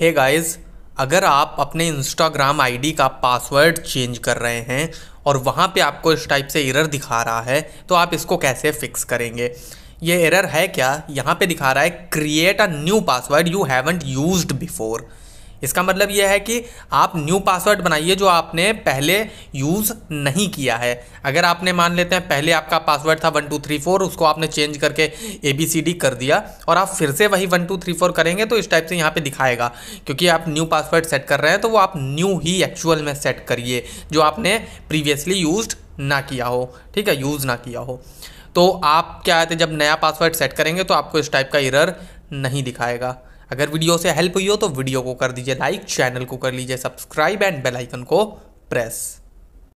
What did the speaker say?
hey guys guys अगर आप अपने इंस्टाग्राम आईडी का पासवर्ड चेंज कर रहे हैं और वहाँ पे आपको इस टाइप से एरर दिखा रहा है तो आप इसको कैसे फिक्स करेंगे ये एरर है क्या यहाँ पे दिखा रहा है create a new password you haven't used before इसका मतलब यह है कि आप न्यू पासवर्ड बनाइए जो आपने पहले यूज़ नहीं किया है अगर आपने मान लेते हैं पहले आपका पासवर्ड था वन टू थ्री फोर उसको आपने चेंज करके ए बी सी डी कर दिया और आप फिर से वही वन टू थ्री फोर करेंगे तो इस टाइप से यहाँ पे दिखाएगा क्योंकि आप न्यू पासवर्ड सेट कर रहे हैं तो वो आप न्यू ही एक्चुअल में सेट करिए जो आपने प्रीवियसली यूज ना किया हो ठीक है यूज़ ना किया हो तो आप क्या आते जब नया पासवर्ड सेट करेंगे तो आपको इस टाइप का इरर नहीं दिखाएगा अगर वीडियो से हेल्प हुई हो तो वीडियो को कर दीजिए लाइक चैनल को कर लीजिए सब्सक्राइब एंड बेलाइकन को प्रेस